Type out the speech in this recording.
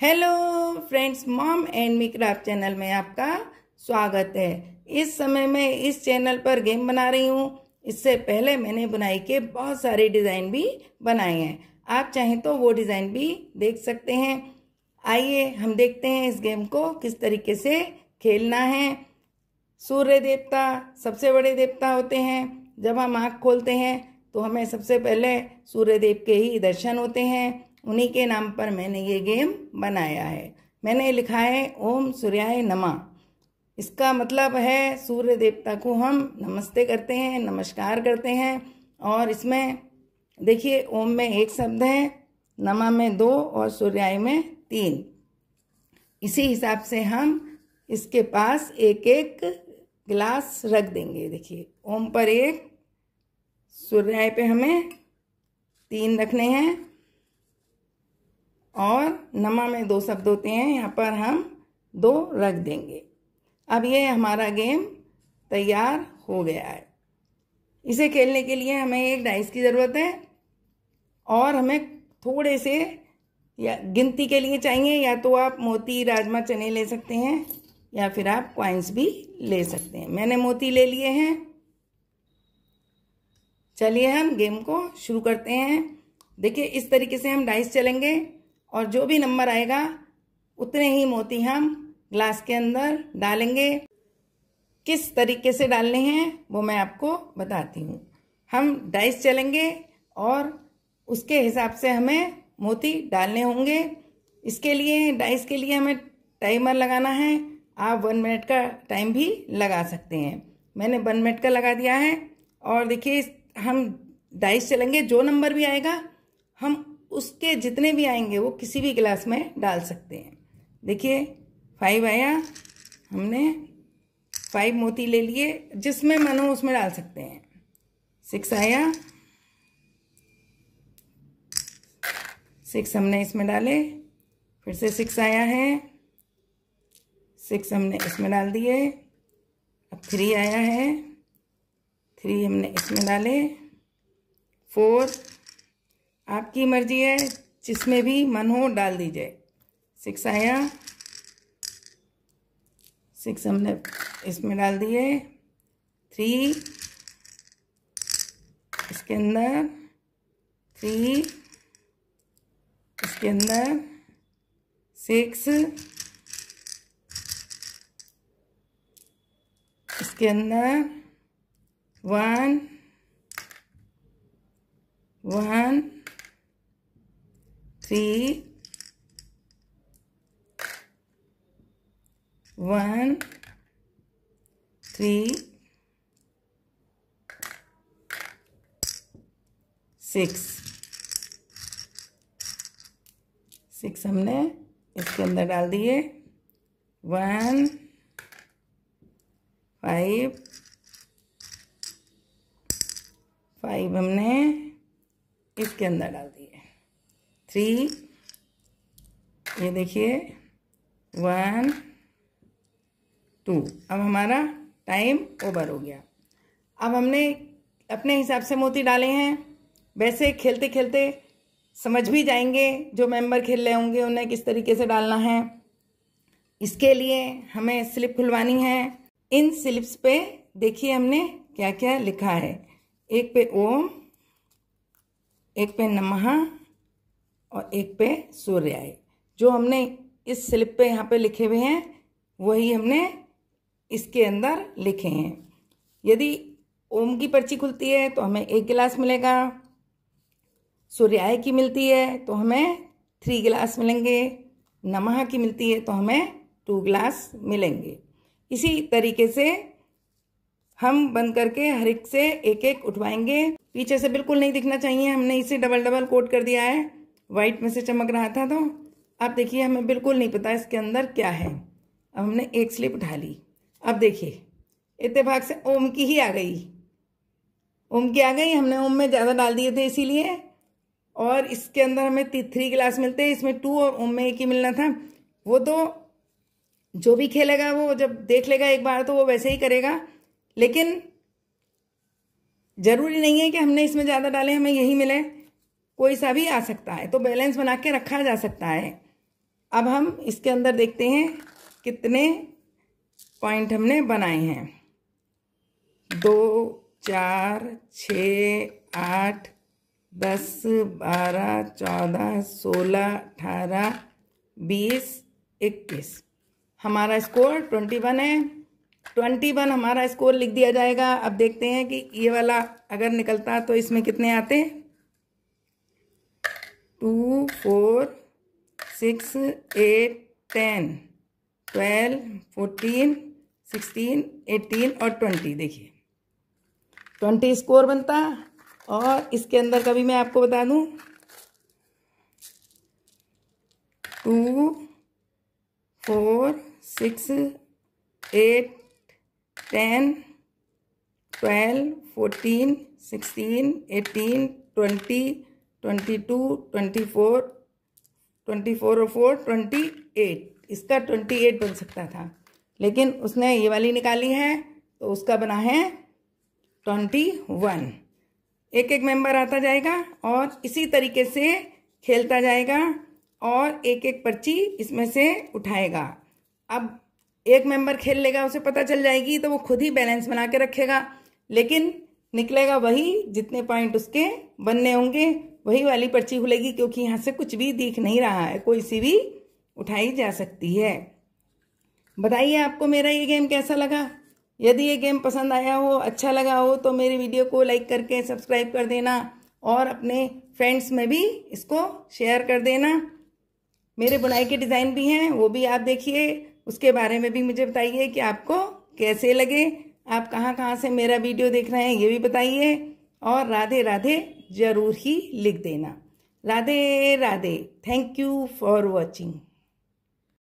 hello friends mom and me craft channel में आपका स्वागत है इस समय मैं इस चैनल पर गेम बना रही हूँ इससे पहले मैंने बुनाई के बहुत सारे डिज़ाइन भी बनाए हैं आप चाहें तो वो डिज़ाइन भी देख सकते हैं आइए हम देखते हैं इस गेम को किस तरीके से खेलना है सूर्य देवता सबसे बड़े देवता होते हैं जब हम आँख खोलते हैं तो हमें सबसे पहले सूर्य देव के ही दर्शन होते हैं उन्हीं के नाम पर मैंने ये गेम बनाया है मैंने लिखा है ओम सूर्याय नमा इसका मतलब है सूर्य देवता को हम नमस्ते करते हैं नमस्कार करते हैं और इसमें देखिए ओम में एक शब्द है नमा में दो और सूर्याय में तीन इसी हिसाब से हम इसके पास एक एक गिलास रख देंगे देखिए ओम पर एक सूर्याय पे हमें तीन रखने हैं और नमा में दो शब्द होते हैं यहाँ पर हम दो रख देंगे अब ये हमारा गेम तैयार हो गया है इसे खेलने के लिए हमें एक डाइस की ज़रूरत है और हमें थोड़े से या गिनती के लिए चाहिए या तो आप मोती राजमा चने ले सकते हैं या फिर आप क्वाइंस भी ले सकते हैं मैंने मोती ले लिए हैं चलिए हम गेम को शुरू करते हैं देखिए इस तरीके से हम डाइस चलेंगे और जो भी नंबर आएगा उतने ही मोती हम ग्लास के अंदर डालेंगे किस तरीके से डालने हैं वो मैं आपको बताती हूँ हम डाइस चलेंगे और उसके हिसाब से हमें मोती डालने होंगे इसके लिए डाइस के लिए हमें टाइमर लगाना है आप वन मिनट का टाइम भी लगा सकते हैं मैंने वन मिनट का लगा दिया है और देखिए हम डाइस चलेंगे जो नंबर भी आएगा हम उसके जितने भी आएंगे वो किसी भी गिलास में डाल सकते हैं देखिए फाइव आया हमने फाइव मोती ले लिए जिसमें मन हो उसमें डाल सकते हैं सिक्स आया सिक्स हमने इसमें डाले फिर से सिक्स आया है सिक्स हमने इसमें डाल दिए अब थ्री आया है थ्री हमने इसमें डाले फोर आपकी मर्जी है जिसमें भी मन हो डाल दीजिए सिक्स आया सिक्स हमने इसमें डाल दिए थ्री इसके अंदर थ्री इसके अंदर सिक्स इसके अंदर one one three one three six six हमने इसके अंदर डाल दिए वन फाइव फाइव हमने इसके अंदर डाल दिए थ्री ये देखिए वन टू अब हमारा टाइम ओवर हो गया अब हमने अपने हिसाब से मोती डाले हैं वैसे खेलते खेलते समझ भी जाएंगे जो मेंबर खेल रहे होंगे उन्हें किस तरीके से डालना है इसके लिए हमें स्लिप खुलवानी है इन स्लिप्स पे देखिए हमने क्या क्या लिखा है एक पे ओम एक पे नमः और एक पे सूर्य आए जो हमने इस स्लिप पे यहाँ पे लिखे हुए हैं वही हमने इसके अंदर लिखे हैं यदि ओम की पर्ची खुलती है तो हमें एक गिलास मिलेगा सूर्याय की मिलती है तो हमें थ्री गिलास मिलेंगे नमः की मिलती है तो हमें टू गिलास मिलेंगे इसी तरीके से हम बंद करके हर एक से एक एक उठवाएंगे पीछे से बिल्कुल नहीं दिखना चाहिए हमने इसे डबल डबल कोट कर दिया है वाइट में से चमक रहा था तो अब देखिए हमें बिल्कुल नहीं पता इसके अंदर क्या है अब हमने एक स्लिप उठा ली अब देखिए इतफाक से ओम की ही आ गई ओम की आ गई हमने ओम में ज़्यादा डाल दिए थे इसीलिए और इसके अंदर हमें थ्री गिलास मिलते हैं इसमें टू और ओम में एक ही मिलना था वो तो जो भी खेलेगा वो जब देख लेगा एक बार तो वो वैसे ही करेगा लेकिन ज़रूरी नहीं है कि हमने इसमें ज़्यादा डाले हमें यही मिले कोई सा भी आ सकता है तो बैलेंस बना के रखा जा सकता है अब हम इसके अंदर देखते हैं कितने पॉइंट हमने बनाए हैं दो चार छ आठ दस बारह चौदह सोलह अठारह बीस इक्कीस हमारा स्कोर ट्वेंटी वन है ट्वेंटी वन हमारा स्कोर लिख दिया जाएगा अब देखते हैं कि ये वाला अगर निकलता तो इसमें कितने आते two four six eight ten twelve fourteen sixteen eighteen और ट्वेंटी देखिए ट्वेंटी स्कोर बनता और इसके अंदर का भी मैं आपको बता दूं two four six eight ten twelve fourteen sixteen eighteen twenty twenty two twenty four twenty four और फोर ट्वेंटी एट इसका ट्वेंटी एट बन सकता था लेकिन उसने ये वाली निकाली है तो उसका बना है ट्वेंटी वन एक एक मेंबर आता जाएगा और इसी तरीके से खेलता जाएगा और एक एक पर्ची इसमें से उठाएगा अब एक मेंबर खेल लेगा उसे पता चल जाएगी तो वो खुद ही बैलेंस बना के रखेगा लेकिन निकलेगा वही जितने पॉइंट उसके बनने होंगे वही वाली पर्ची खुलेगी क्योंकि यहाँ से कुछ भी दिख नहीं रहा है कोई सी भी उठाई जा सकती है बताइए आपको मेरा ये गेम कैसा लगा यदि ये गेम पसंद आया हो अच्छा लगा हो तो मेरी वीडियो को लाइक करके सब्सक्राइब कर देना और अपने फ्रेंड्स में भी इसको शेयर कर देना मेरे बुनाई के डिज़ाइन भी हैं वो भी आप देखिए उसके बारे में भी मुझे बताइए कि आपको कैसे लगे आप कहाँ कहाँ से मेरा वीडियो देख रहे हैं ये भी बताइए और राधे राधे ज़रूर ही लिख देना Radhe Radhe thank you for watching